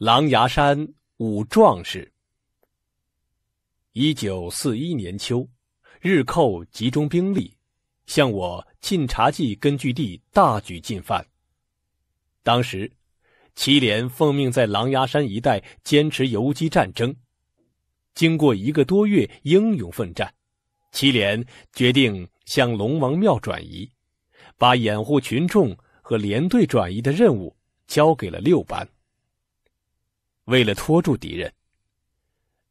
狼牙山五壮士。一九四一年秋，日寇集中兵力，向我晋察冀根据地大举进犯。当时，祁连奉命在狼牙山一带坚持游击战争，经过一个多月英勇奋战，祁连决定向龙王庙转移，把掩护群众和连队转移的任务交给了六班。为了拖住敌人，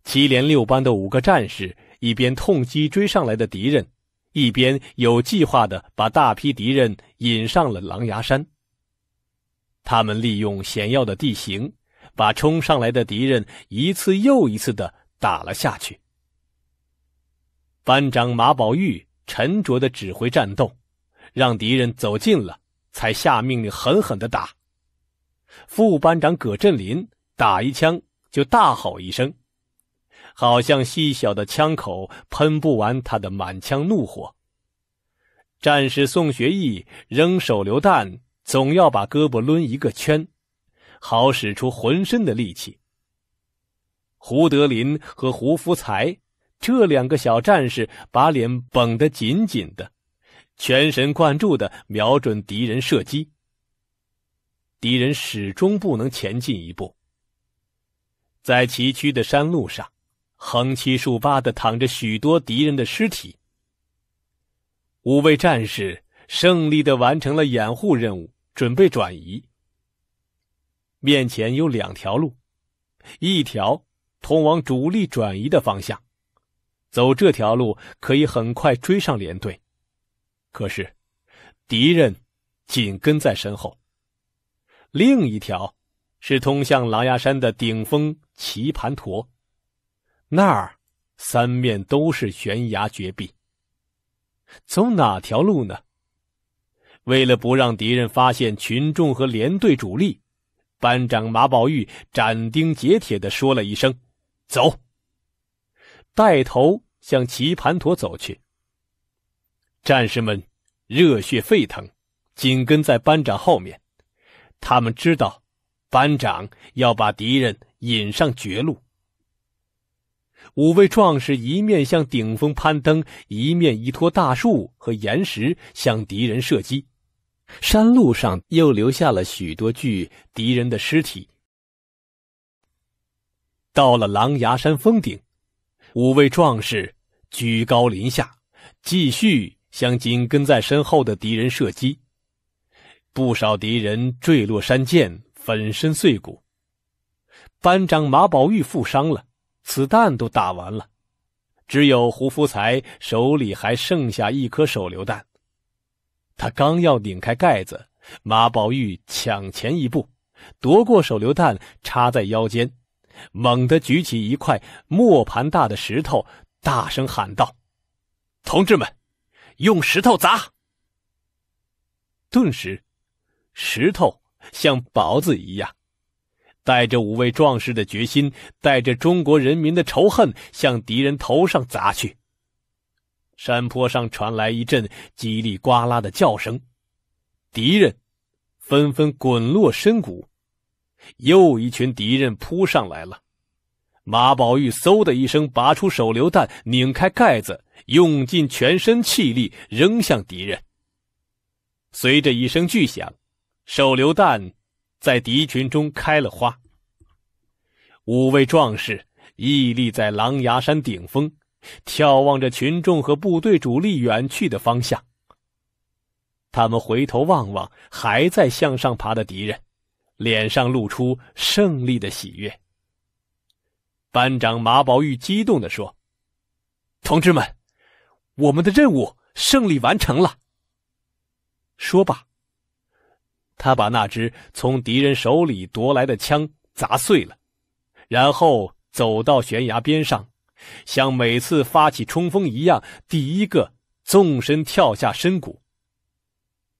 七连六班的五个战士一边痛击追上来的敌人，一边有计划的把大批敌人引上了狼牙山。他们利用险要的地形，把冲上来的敌人一次又一次的打了下去。班长马宝玉沉着的指挥战斗，让敌人走近了才下命令狠狠的打。副班长葛振林。打一枪就大吼一声，好像细小的枪口喷不完他的满腔怒火。战士宋学义扔手榴弹，总要把胳膊抡一个圈，好使出浑身的力气。胡德林和胡福才这两个小战士把脸绷得紧紧的，全神贯注地瞄准敌人射击。敌人始终不能前进一步。在崎岖的山路上，横七竖八的躺着许多敌人的尸体。五位战士胜利的完成了掩护任务，准备转移。面前有两条路，一条通往主力转移的方向，走这条路可以很快追上连队，可是敌人紧跟在身后。另一条。是通向狼牙山的顶峰棋盘陀，那儿三面都是悬崖绝壁。走哪条路呢？为了不让敌人发现群众和连队主力，班长马宝玉斩钉截铁的说了一声：“走！”带头向棋盘陀走去。战士们热血沸腾，紧跟在班长后面。他们知道。班长要把敌人引上绝路。五位壮士一面向顶峰攀登，一面依托大树和岩石向敌人射击，山路上又留下了许多具敌人的尸体。到了狼牙山峰顶，五位壮士居高临下，继续向紧跟在身后的敌人射击，不少敌人坠落山涧。粉身碎骨。班长马宝玉负伤了，子弹都打完了，只有胡福才手里还剩下一颗手榴弹。他刚要拧开盖子，马宝玉抢前一步，夺过手榴弹，插在腰间，猛地举起一块磨盘大的石头，大声喊道：“同志们，用石头砸！”顿时，石头。像雹子一样，带着五位壮士的决心，带着中国人民的仇恨，向敌人头上砸去。山坡上传来一阵叽里呱啦的叫声，敌人纷纷滚落深谷。又一群敌人扑上来了，马宝玉嗖的一声拔出手榴弹，拧开盖子，用尽全身气力扔向敌人。随着一声巨响。手榴弹在敌群中开了花。五位壮士屹立在狼牙山顶峰，眺望着群众和部队主力远去的方向。他们回头望望还在向上爬的敌人，脸上露出胜利的喜悦。班长马宝玉激动地说：“同志们，我们的任务胜利完成了。”说罢。他把那只从敌人手里夺来的枪砸碎了，然后走到悬崖边上，像每次发起冲锋一样，第一个纵身跳下深谷。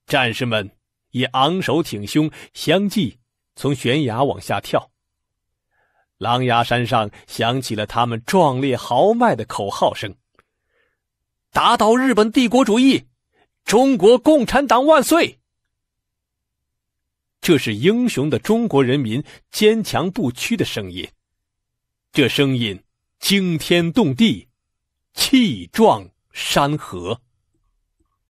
战士们也昂首挺胸，相继从悬崖往下跳。狼牙山上响起了他们壮烈豪迈的口号声：“打倒日本帝国主义！中国共产党万岁！”这是英雄的中国人民坚强不屈的声音，这声音惊天动地，气壮山河。